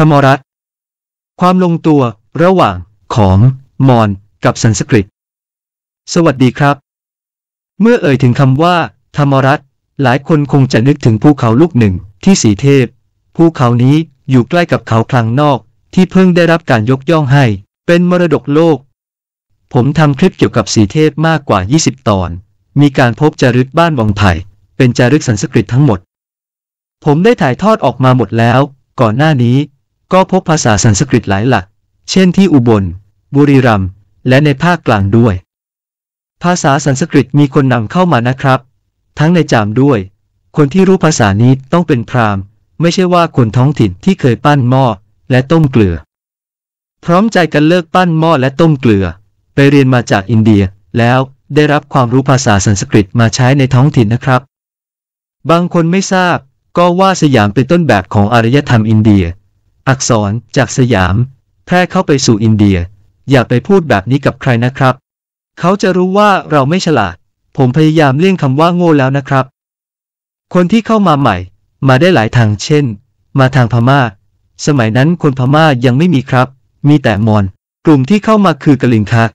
ธรรมรัตความลงตัว ระหว่าง ของ มอน กับสันสกฤต สวัสดีครับ เมื่อเอ่ยถึงคำว่า ธรรมรัตหลายคนคงจะนึกถึงภูเขาลูกหนึ่งที่สีเทพภูเขานี้อยู่ใกล้กับเขาคลังนอก ที่เพิ่งได้รับการยกย่องให้ เป็นมรดกโลก ผมทำคลิปเกี่ยวกับสีเทพมากกว่า 20 ตอน มีการพบจารึกบ้านวังไผ่เป็นจารึกสันสกฤตทั้งหมด ผมได้ถ่ายทอดออกมาหมดแล้ว ก่อนหน้านี้ก็พบภาษาสันสกฤตหลายหลัก เช่นที่อุบลบุรีรัมย์และในภาคกลางด้วย ภาษาสันสกฤตมีคนนำเข้ามานะครับ ทั้งในจามด้วย คนที่รู้ภาษานี้ต้องเป็นพราหมณ์ ไม่ใช่ว่าคนท้องถิ่นที่เคยปั้นหม้อ และต้มเกลือ พร้อมใจกันเลิก ปั้นหม้อและต้มเกลือ ไปเรียนมาจากอินเดีย แล้วได้รับความรู้ภาษาสันสกฤตมาใช้ในท้องถิ่นนะครับ บางคนไม่ทราบก็ว่าสยามเป็นต้นแบบของอารยธรรมอินเดียอักษรจากสยาม แพร่เข้าไปสู่อินเดีย อย่าไปพูดแบบนี้กับใครนะครับ เขาจะรู้ว่าเราไม่ฉลาดผมพยายามเลี่ยงคำว่าโง่แล้วนะครับ คนที่เข้ามาใหม่ มาได้หลายทางเช่น มาทางพมา่า สมัยนั้นคนพม่ายังไม่มีครับ มีแต่มอน กลุ่มที่เข้ามาคือกะลิงคัก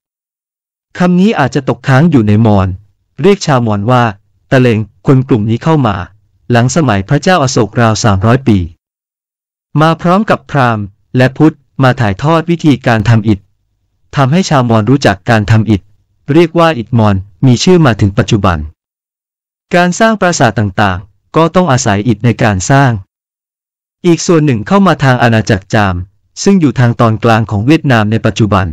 คำนี้อาจจะตกค้างอยู่ในมอน เรียกชาวมอนว่า ตะเลงคนกลุ่มนี้เข้ามา หลังสมัยพระเจ้าอาโศกราว 300 ปีมาพร้อมกับพราหมณ์และพุทธมาถ่ายทอดวิธีการทำอิฐทำให้ชาวมอญรู้จักการทำอิฐเรียกว่าอิฐมอญมีชื่อมาถึงปัจจุบัน การสร้างปราสาทต่างๆ ก็ต้องอาศัยอิฐในการสร้าง อีกส่วนหนึ่งเข้ามาทางอาณาจักรจาม ซึ่งอยู่ทางตอนกลางของเวียดนามในปัจจุบัน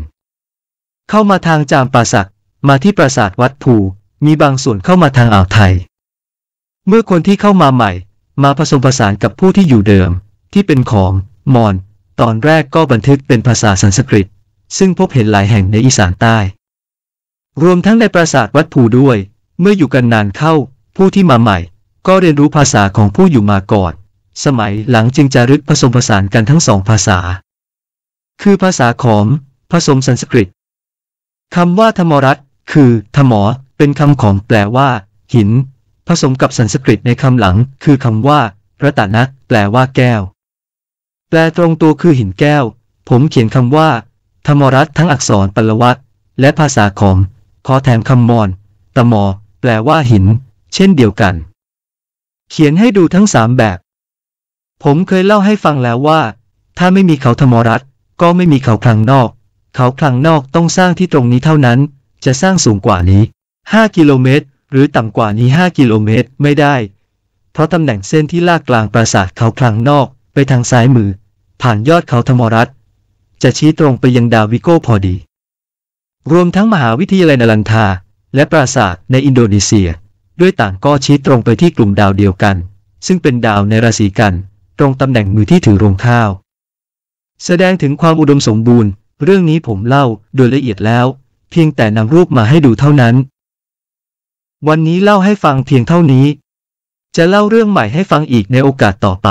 เข้ามาทางจามปราสาทมาที่ปราสาทวัดภูมีบางส่วนเข้ามาทางอ่าวไทย เมื่อคนที่เข้ามาใหม่ มาผสมผสานกับผู้ที่อยู่เดิมที่เป็นของ มอน ตอนแรกก็บันทึกเป็นภาษาสันสกฤต ซึ่งพบเห็นหลายแห่งในอีสานใต้ รวมทั้งในปราสาทวัดภูด้วย เมื่ออยู่กันนานเข้า ผู้ที่มาใหม่ ก็เรียนรู้ภาษาของผู้อยู่มาก่อน สมัยหลังจึงจารึกผสมผสานกันทั้งสองภาษา คือภาษาของผสมสันสกฤตคำว่า ธมรัตคือธมอเป็นคำของแปลว่า หิน ผสมกับสันสกฤตในคำหลัง คือคำว่าพระตนะแปลว่า แก้วแปลตรงตัวคือหินแก้ว ผมเขียนคำว่าธรรมรัตทั้งอักษรปลวัตและภาษาของขอแถมคำมอนตะมอ แปลว่าหิน เช่นเดียวกัน เขียนให้ดูทั้งสามแบบ ผมเคยเล่าให้ฟังแล้วว่า ถ้าไม่มีเขาธรรมรัตก็ไม่มีเขาคลังนอก เขาคลังนอกต้องสร้างที่ตรงนี้เท่านั้น จะสร้างสูงกว่านี้ 5กิโลเมตร หรือต่ำกว่านี้5กิโลเมตรไม่ได้ เพราะตำแหน่งเส้นที่ลากกลางปราสาทเขาคลังนอกไปทางซ้ายมือ ผ่านยอดเขาธมรัตจะชี้ตรงไปยังดาวิโก้พอดี รวมทั้งมหาวิทยาลัยนาลันทา และปราสาทในอินโดนีเซีย ด้วยต่างก็ชี้ตรงไปที่กลุ่มดาวเดียวกัน ซึ่งเป็นดาวในราศีกัน ตรงตำแหน่งมือที่ถือรวงข้าวแสดงถึงความอุดมสมบูรณ์ เรื่องนี้ผมเล่าโดยละเอียดแล้ว เพียงแต่นำรูปมาให้ดูเท่านั้น วันนี้เล่าให้ฟังเพียงเท่านี้ จะเล่าเรื่องใหม่ให้ฟังอีกในโอกาสต่อไป